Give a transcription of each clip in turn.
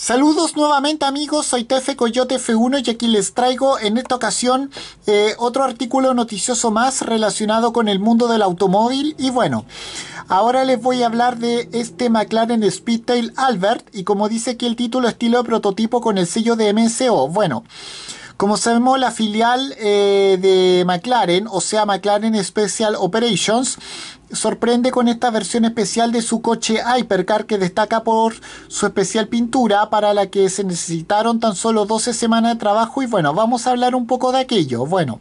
Saludos nuevamente amigos, soy Tefe Coyote F1 y aquí les traigo en esta ocasión eh, otro artículo noticioso más relacionado con el mundo del automóvil y bueno, ahora les voy a hablar de este McLaren Speedtail Albert y como dice aquí el título estilo prototipo con el sello de MSO, bueno... Como sabemos, la filial eh, de McLaren, o sea McLaren Special Operations, sorprende con esta versión especial de su coche Hypercar que destaca por su especial pintura para la que se necesitaron tan solo 12 semanas de trabajo y bueno, vamos a hablar un poco de aquello. Bueno,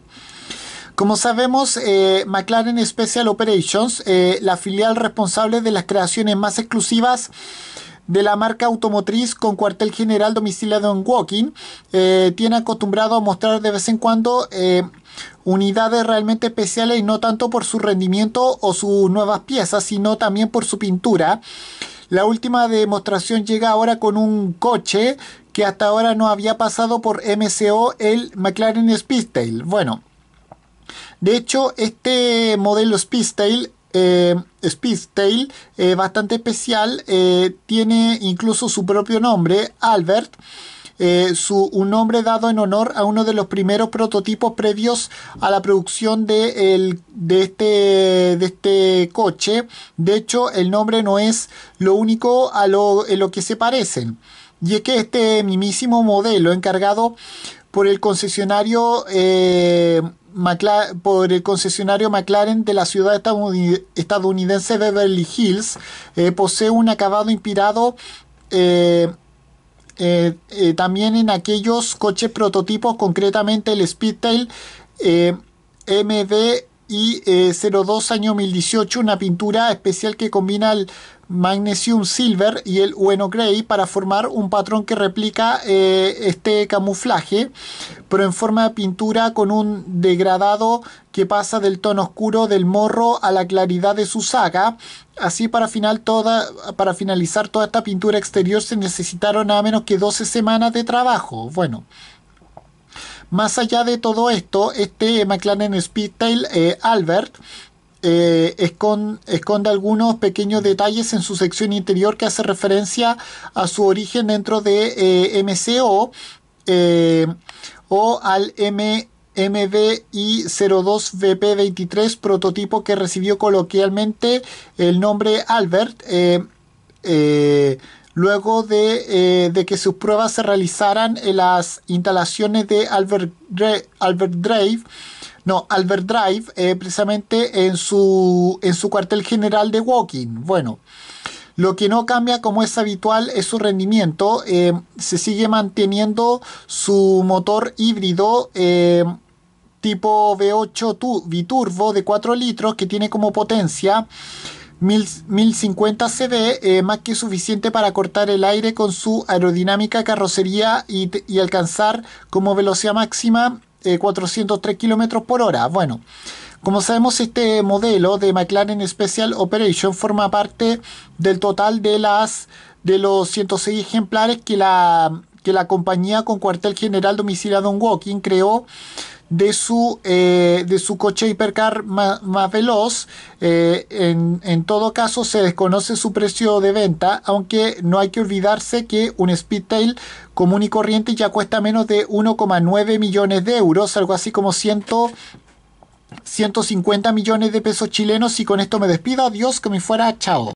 como sabemos, eh, McLaren Special Operations, eh, la filial responsable de las creaciones más exclusivas de la marca automotriz con cuartel general domiciliado en Woking, eh, tiene acostumbrado a mostrar de vez en cuando unidades realmente especiales y no tanto por su rendimiento o sus nuevas piezas, sino también por su pintura. La última demostración llega ahora con un coche que hasta ahora no había pasado por MCO, el McLaren Speedtail. Bueno, de hecho, este modelo Speedtail eh, eh, bastante especial, eh, tiene incluso su propio nombre, Albert. Eh, su, un nombre dado en honor a uno de los primeros prototipos previos a la producción de, este, de este coche. De hecho, el nombre no es lo único a lo, en lo que se parecen. Y es que este mismísimo modelo encargado por el concesionario eh, por el concesionario McLaren de la ciudad estadounidense Beverly Hills eh, posee un acabado inspirado eh, eh, también en aquellos coches prototipos, concretamente el Speedtail eh, MD y 02 año 2018, una pintura especial que combina el Magnesium Silver y el Ueno Gray para formar un patrón que replica eh, este camuflaje, pero en forma de pintura con un degradado que pasa del tono oscuro del morro a la claridad de su saga. Así para, final toda, para finalizar toda esta pintura exterior se necesitaron nada menos que 12 semanas de trabajo. Bueno, más allá de todo esto, este McLaren Speedtail eh, Albert eh, esconde, algunos pequeños detalles en su sección interior que hace referencia a su origen dentro de eh, MCO eh, o al M MBI02VP23 prototipo que recibió coloquialmente el nombre Albert luego de, que sus pruebas se realizaran en las instalaciones de Albert, Albert Drive no, Albert Drive, eh, precisamente en su, en su cuartel general de walking. Bueno, lo que no cambia como es habitual es su rendimiento. Eh, se sigue manteniendo su motor híbrido eh, tipo V8 biturbo de 4 litros que tiene como potencia 1050 CV, más que suficiente para cortar el aire con su aerodinámica carrocería y alcanzar como velocidad máxima 403 eh, km por hora. Bueno, como sabemos, este modelo de McLaren Special Operation forma parte del total de, las, de los 106 ejemplares que la, que la compañía con cuartel general domiciliado en Woking creó de su, eh, de su coche hipercar más, más veloz. Eh, en, en, todo caso, se desconoce su precio de venta, aunque no hay que olvidarse que un Speedtail común y corriente ya cuesta menos de 1,9 millones de euros, algo así como 100. 150 millones de pesos chilenos y con esto me despido. Adiós, que me fuera. Chao.